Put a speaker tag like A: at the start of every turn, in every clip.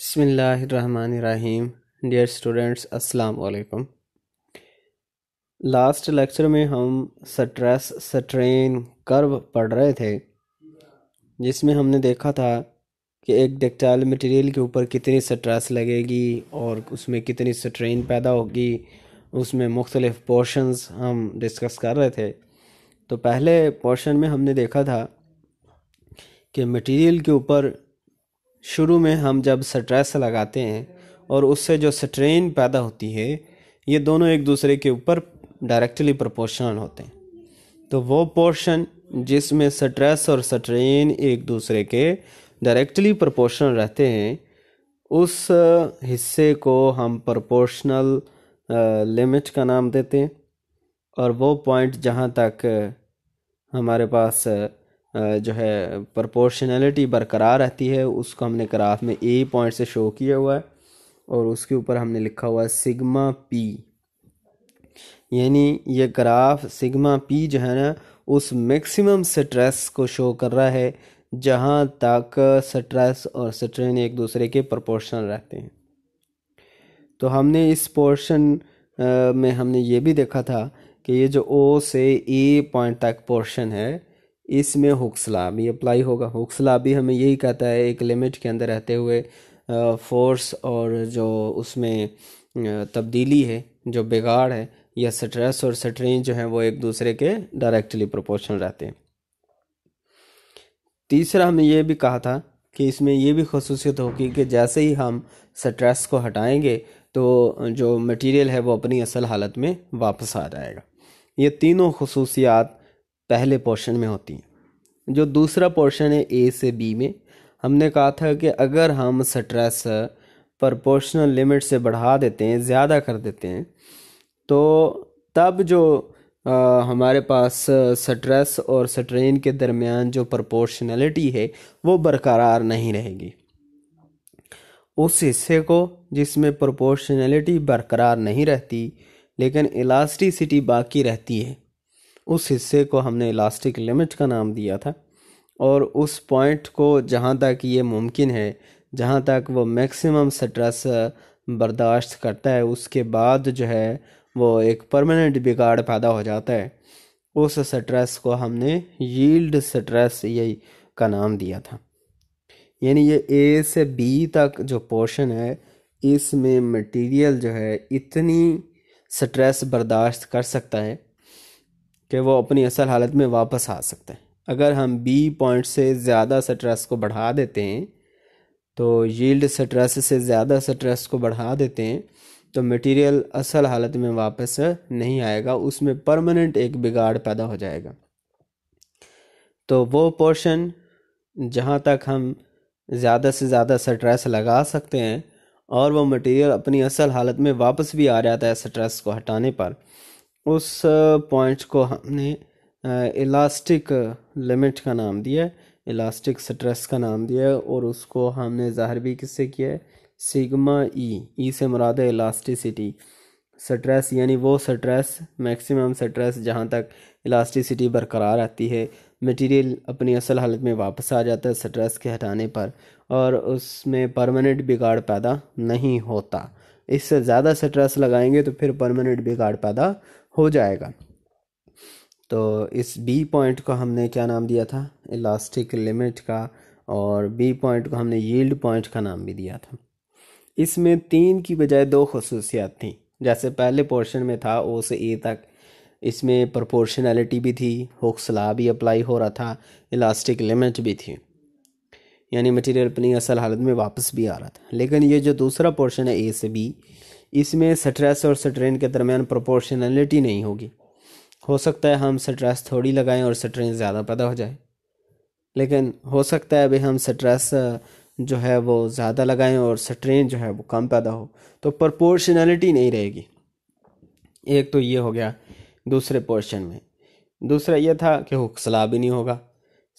A: बसमीम dear students अस्सलाम वालेकुम लास्ट लेक्चर में हम स्ट्रेस स्ट्रेन कर्व पढ़ रहे थे जिसमें हमने देखा था कि एक डेक्टाइल मटेरियल के ऊपर कितनी स्ट्रेस लगेगी और उसमें कितनी स्ट्रेन पैदा होगी उसमें मुख्तलिफ़ पोर्शंस हम डिस्कस कर रहे थे तो पहले पोर्शन में हमने देखा था कि मटेरियल के ऊपर शुरू में हम जब स्ट्रेस लगाते हैं और उससे जो स्ट्रेन पैदा होती है ये दोनों एक दूसरे के ऊपर डायरेक्टली प्रोपोर्शनल होते हैं तो वो पोर्शन जिसमें स्ट्रेस और स्ट्रेन एक दूसरे के डायरेक्टली प्रोपोर्शनल रहते हैं उस हिस्से को हम प्रोपोर्शनल लिमिट का नाम देते हैं और वो पॉइंट जहाँ तक हमारे पास जो है प्रपोर्शनलिटी बरकरार रहती है उसको हमने ग्राफ में ए पॉइंट से शो किया हुआ है और उसके ऊपर हमने लिखा हुआ है सिग्मा पी यानी ये ग्राफ सिग्मा पी जो है ना उस मैक्सिमम स्ट्रेस को शो कर रहा है जहाँ तक स्ट्रेस और स्ट्रेन एक दूसरे के प्रोपोर्शनल रहते हैं तो हमने इस पोर्शन में हमने ये भी देखा था कि ये जो ओ से ए पॉइंट तक पोर्शन है इसमें हुक्सला भी अप्लाई होगा हुक्सला भी हमें यही कहता है एक लिमिट के अंदर रहते हुए फोर्स और जो उसमें तब्दीली है जो बिगाड़ है या स्ट्रेस और स्ट्रेन जो है वो एक दूसरे के डायरेक्टली प्रोपोर्शनल रहते हैं तीसरा हमने ये भी कहा था कि इसमें यह भी खसूसियत होगी कि जैसे ही हम स्ट्रेस को हटाएंगे तो जो मटेरियल है वो अपनी असल हालत में वापस आ जाएगा ये तीनों खसूसियात पहले पोर्शन में होती हैं जो दूसरा पोर्शन है ए से बी में हमने कहा था कि अगर हम स्ट्रेस प्रपोर्शनल लिमिट से बढ़ा देते हैं ज़्यादा कर देते हैं तो तब जो आ, हमारे पास स्ट्रेस और स्ट्रेन के दरमियान जो प्रपोर्शनलिटी है वो बरकरार नहीं रहेगी उस हिस्से को जिसमें प्रोपोर्शनलिटी बरकरार नहीं रहती लेकिन इलास्टिसिटी बाकी रहती है उस हिस्से को हमने इलास्टिक लिमिट का नाम दिया था और उस पॉइंट को जहाँ तक ये मुमकिन है जहाँ तक वो मैक्सिमम स्ट्रेस बर्दाश्त करता है उसके बाद जो है वो एक परमानेंट बिगाड़ पैदा हो जाता है उस स्ट्रेस को हमने यील्ड स्ट्रेस यही का नाम दिया था यानी ये ए से बी तक जो पोर्शन है इसमें मटेरियल जो है इतनी स्ट्रेस बर्दाश्त कर सकता है कि वो अपनी असल हालत में वापस आ सकते हैं अगर हम बी पॉइंट से ज़्यादा स्ट्रेस को बढ़ा देते हैं तो यील्ड स्ट्रेस से ज़्यादा स्ट्रेस को बढ़ा देते हैं तो मटेरियल असल हालत में वापस नहीं आएगा उसमें परमानेंट एक बिगाड़ पैदा हो जाएगा तो वो पोर्शन जहाँ तक हम ज़्यादा से ज़्यादा स्ट्रेस लगा सकते हैं और वो मटेरियल अपनी असल हालत में वापस भी आ जाता है स्ट्रेस को हटाने पर उस पॉइंट को हमने इलास्टिक लिमिट का नाम दिया है इलास्टिक स्ट्रेस का नाम दिया है और उसको हमने ज़ाहिर भी किससे किया है सिग्मा ई ई से मुराद है इलास्टिसिटी स्ट्रेस यानी वो स्ट्रेस मैक्सिमम स्ट्रेस जहाँ तक इलास्टिसिटी बरकरार रहती है मटेरियल अपनी असल हालत में वापस आ जाता है स्ट्रेस के हटाने पर और उसमें परमानेंट बिगाड़ पैदा नहीं होता इससे ज़्यादा स्ट्रेस लगाएंगे तो फिर परमानेंट बिगाड़ पैदा हो जाएगा तो इस बी पॉइंट को हमने क्या नाम दिया था इलास्टिक लिमिट का और बी पॉइंट को हमने यील्ड पॉइंट का नाम भी दिया था इसमें तीन की बजाय दो खसूसियात थी जैसे पहले पोर्शन में था ओ से ए तक इसमें प्रोपोर्शनैलिटी भी थी हौसला भी अप्लाई हो रहा था इलास्टिक लिमिट भी थी यानी मटेरियल अपनी असल हालत में वापस भी आ रहा था लेकिन ये जो दूसरा पोर्शन है ए से बी इसमें स्ट्रेस और स्ट्रेन के दरमियान प्रोपोर्शनलिटी नहीं होगी हो सकता है हम स्ट्रेस थोड़ी लगाएं और स्ट्रेन ज़्यादा पैदा हो जाए लेकिन हो सकता है अभी हम स्ट्रेस जो है वो ज़्यादा लगाएं और स्ट्रेन जो है वो कम पैदा हो तो प्रोपोर्शनलिटी नहीं रहेगी एक तो ये हो गया दूसरे पोर्शन में दूसरा ये था कि हुक्सला भी नहीं होगा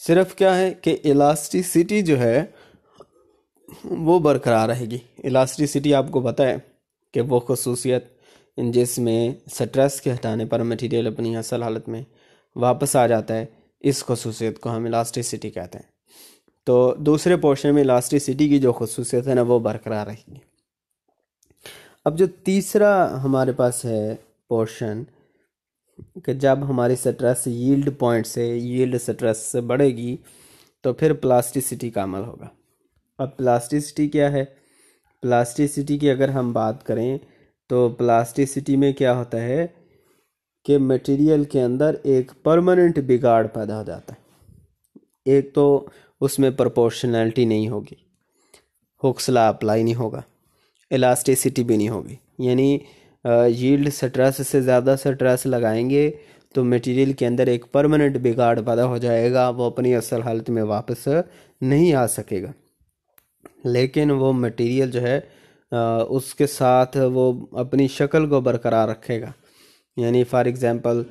A: सिर्फ क्या है कि इलास्टिसिटी जो है वो बरकरार रहेगी इलास्टिसिटी आपको पता है कि वो खसूसियत जिसमें स्ट्रेस के हटाने पर मटेरियल अपनी असल हालत में वापस आ जाता है इस खसूसियत को हम इलास्टिसिटी कहते हैं तो दूसरे पोर्शन में इलास्टिसिटी की जो खसूसियत है ना वो बरकरार रहेगी अब जो तीसरा हमारे पास है पोर्शन कि जब हमारी स्ट्रेस यील्ड पॉइंट से यील्ड स्ट्रेस से बढ़ेगी तो फिर प्लास्टिसिटी का अमल होगा अब प्लास्टिसिटी क्या है प्लास्टिसिटी की अगर हम बात करें तो प्लास्टिसिटी में क्या होता है कि मटेरियल के अंदर एक परमानेंट बिगाड़ पैदा हो जाता है एक तो उसमें प्रोपोर्शनैलिटी नहीं होगी हुक्सला अप्लाई नहीं होगा इलास्टिसिटी भी नहीं होगी यानी यील्ड स्ट्रेस से ज़्यादा स्ट्रेस लगाएंगे तो मटेरियल के अंदर एक परमानेंट बिगाड़ पैदा हो जाएगा वो अपनी असल हालत में वापस नहीं आ सकेगा लेकिन वो मटेरियल जो है उसके साथ वो अपनी शक्ल को बरकरार रखेगा यानी फॉर एग्ज़ाम्पल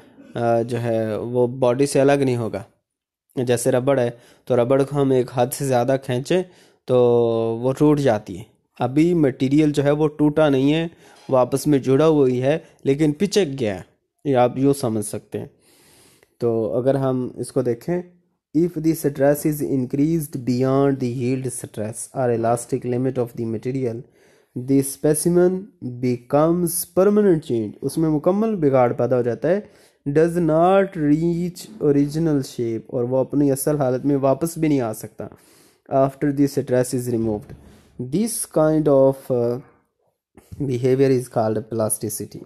A: जो है वो बॉडी से अलग नहीं होगा जैसे रबड़ है तो रबड़ को हम एक हद से ज़्यादा खींचें तो वो टूट जाती है अभी मटेरियल जो है वो टूटा नहीं है वो आपस में जुड़ा हुआ ही है लेकिन पिचक गया है ये आप यूँ समझ सकते हैं तो अगर हम इसको देखें if the stress is increased beyond the yield stress or elastic limit of the material the specimen becomes permanent change उसमें मुकम्मल बिगाड़ पैदा हो जाता है does not reach original shape और वो अपनी असल हालत में वापस भी नहीं आ सकता after this stress is removed this kind of behaviour is called plasticity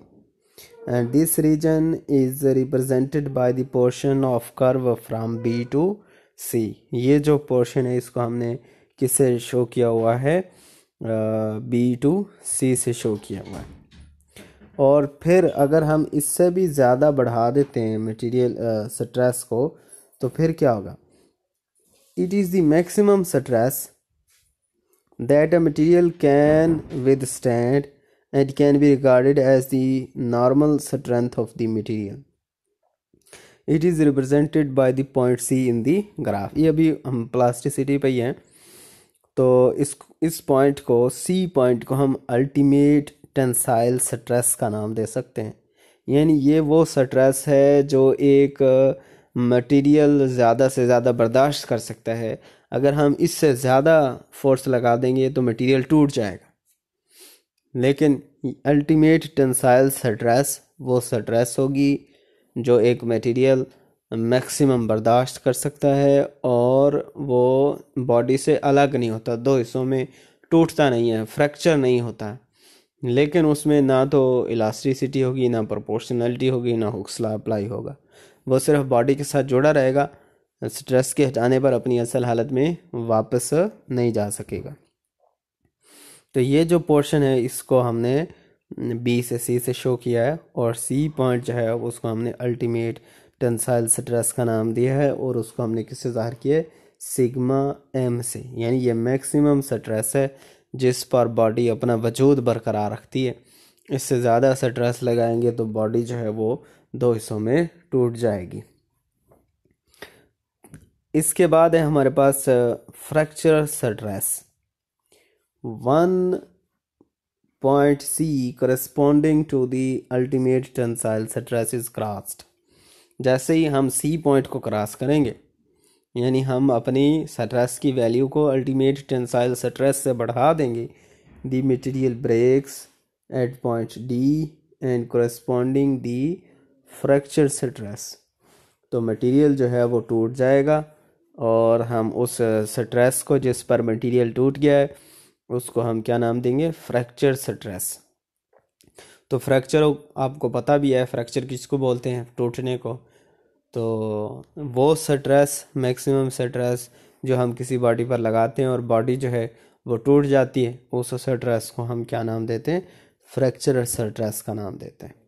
A: and uh, this region is represented by the portion of curve from B to C ये जो portion है इसको हमने किससे show किया हुआ है बी टू सी से show किया हुआ है और फिर अगर हम इससे भी ज़्यादा बढ़ा देते हैं मटीरियल स्ट्रेस uh, को तो फिर क्या होगा it is the maximum stress that a material can withstand and can be regarded as the normal strength of the material it is represented by the point C in the graph ये अभी हम plasticity पर ही हैं तो इस इस point को C point को हम अल्टीमेट टेंसाइल स्ट्रेस का नाम दे सकते हैं यानी ये वो स्ट्रेस है जो एक मटेरियल uh, ज़्यादा से ज़्यादा बर्दाश्त कर सकता है अगर हम इससे ज़्यादा फोर्स लगा देंगे तो मटेरियल टूट जाएगा लेकिन अल्टीमेट टेंसाइल स्ट्रेस वो स्ट्रेस होगी जो एक मटेरियल मैक्सिमम बर्दाश्त कर सकता है और वो बॉडी से अलग नहीं होता दो हिस्सों में टूटता नहीं है फ्रैक्चर नहीं होता लेकिन उसमें ना तो इलास्टिसिटी होगी ना प्रोपोर्शनलिटी होगी ना हुक्सला अप्लाई होगा वो सिर्फ बॉडी के साथ जुड़ा रहेगा स्ट्रेस के हटाने पर अपनी असल हालत में वापस नहीं जा सकेगा तो ये जो पोर्शन है इसको हमने बी से सी से शो किया है और सी पॉइंट जो है उसको हमने अल्टीमेट टेंसाइल स्ट्रेस का नाम दिया है और उसको हमने किससे ज़ाहिर किया सिग्मा एम से यानी ये मैक्सिमम स्ट्रेस है जिस पर बॉडी अपना वजूद बरकरार रखती है इससे ज़्यादा स्ट्रेस लगाएंगे तो बॉडी जो है वो दो हिस्सों में टूट जाएगी इसके बाद है हमारे पास fracture stress one point C corresponding to the ultimate tensile stress is crossed जैसे ही हम सी पॉइंट को क्रॉस करेंगे यानी हम अपनी स्ट्रेस की वैल्यू को अल्टीमेट टेंसाइल स्ट्रेस से बढ़ा देंगे the material breaks at point D and corresponding the fracture stress तो मटेरियल जो है वो टूट जाएगा और हम उस स्ट्रेस को जिस पर मटेरियल टूट गया है उसको हम क्या नाम देंगे फ्रैक्चर स्ट्रेस तो फ्रैक्चर आपको पता भी है फ्रैक्चर किसको बोलते हैं टूटने को तो वो स्ट्रेस मैक्सिमम स्ट्रेस जो हम किसी बॉडी पर लगाते हैं और बॉडी जो है वो टूट जाती है उस स्ट्रेस को हम क्या नाम देते हैं फ्रैक्चर स्ट्रेस का नाम देते हैं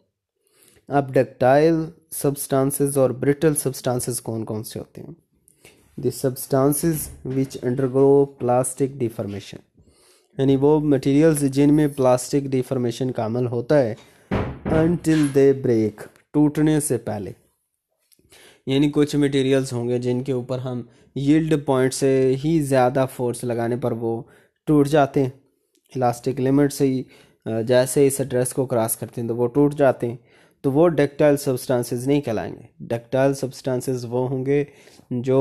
A: अब डक्टाइल सब्सटेंसेस और ब्रिटल सब्सटेंसेस कौन कौन से होते हैं the which undergo plastic deformation यानी वो मटेरियल्स जिनमें प्लास्टिक डिफॉर्मेशन का अमल होता है अनटिल दे ब्रेक टूटने से पहले यानी कुछ मटेरियल्स होंगे जिनके ऊपर हम यील्ड पॉइंट से ही ज़्यादा फोर्स लगाने पर वो टूट जाते हैं इलास्टिक लिमिट से ही जैसे इस ड्रेस को क्रॉस करते हैं तो वो टूट जाते हैं तो वो डक्टाइल सब्सटेंसेस नहीं कहलाएंगे डक्टाइल सब्सटेंसेस वो होंगे जो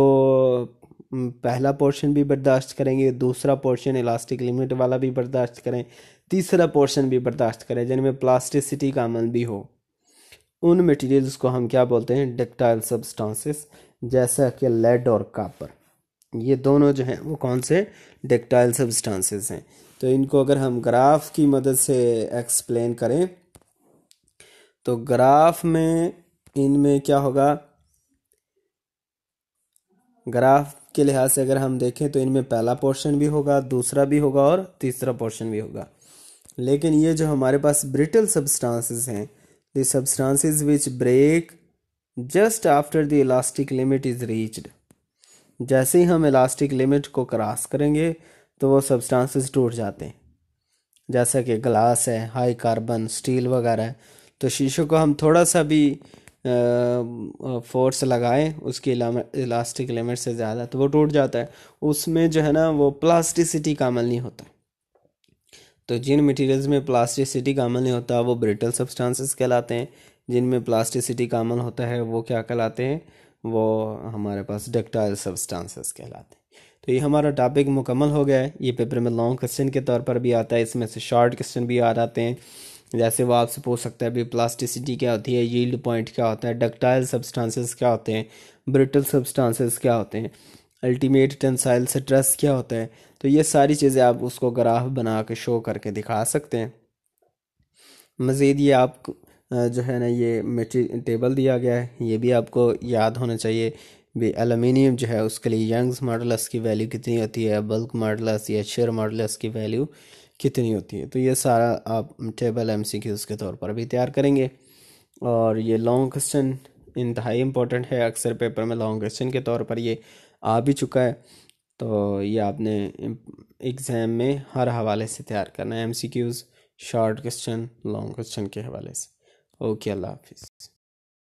A: पहला पोर्शन भी बर्दाश्त करेंगे दूसरा पोर्शन इलास्टिक लिमिट वाला भी बर्दाश्त करें तीसरा पोर्शन भी बर्दाश्त करें जिनमें प्लास्टिसिटी का अमल भी हो उन मटेरियल्स को हम क्या बोलते हैं डक्टाइल सब्सटेंसेस जैसा कि लेड और कापर ये दोनों जो हैं वो कौन से डक्टाइल सब्सटेंसेस हैं तो इनको अगर हम ग्राफ की मदद से एक्सप्लेन करें तो ग्राफ में इनमें क्या होगा ग्राफ के लिहाज से अगर हम देखें तो इनमें पहला पोर्शन भी होगा दूसरा भी होगा और तीसरा पोर्शन भी होगा लेकिन ये जो हमारे पास ब्रिटल सब्सटेंसेस हैं the substances which break just after the elastic limit is reached जैसे ही हम इलास्टिक लिमिट को क्रॉस करेंगे तो वो सब्सटेंसेस टूट जाते हैं जैसा कि ग्लास है हाई कार्बन स्टील वगैरह तो शीशों को हम थोड़ा सा भी फोर्स लगाएं उसकी इलास्टिक लिमिट से ज़्यादा तो वो टूट जाता है उसमें जो है ना वो प्लास्टिसिटी का अमल नहीं होता तो जिन मटेरियल्स में प्लास्टिसिटी का अमल नहीं होता वो ब्रिटल सब्सटेंसेस कहलाते हैं जिनमें प्लास्टिसिटी का अमल होता है वो क्या कहलाते हैं वो हमारे पास डक्टाइल सब्सटेंसेस कहलाते हैं तो ये हमारा टॉपिक मुकम्मल हो गया है ये पेपर में लॉन्ग क्वेश्चन के तौर पर भी आता है इसमें से शॉर्ट क्वेश्चन भी आ जाते हैं जैसे वो आपसे पूछ सकता है भी प्लास्टिसिटी क्या होती है यील्ड पॉइंट क्या होता है डक्टाइल सब्सटेंसेस क्या होते हैं ब्रिटल सब्सटेंसेस क्या होते हैं अल्टीमेट टेंसाइल स्ट्रेस क्या होता है तो ये सारी चीज़ें आप उसको ग्राफ बना के शो करके दिखा सकते हैं मज़ीद ये आप जो है ना ये मेटी टेबल दिया गया है ये भी आपको याद होना चाहिए भी एलुमिनियम जो है उसके लिए यंग्स मॉडल्स की वैल्यू कितनी होती है बल्क मॉडल्स या शेयर मॉडल्स की वैल्यू कितनी होती है तो ये सारा आप टेबल एम सी क्यूज़ के तौर पर भी तैयार करेंगे और ये लॉन्ग क्वेश्चन इंतहाई इम्पोर्टेंट है अक्सर पेपर में लॉन्ग क्वेश्चन के तौर पर ये आ भी चुका है तो ये आपने एग्ज़ाम में हर हवाले से तैयार करना है M C Qs short question long question के हवाले से ओके अल्लाह हाफिज़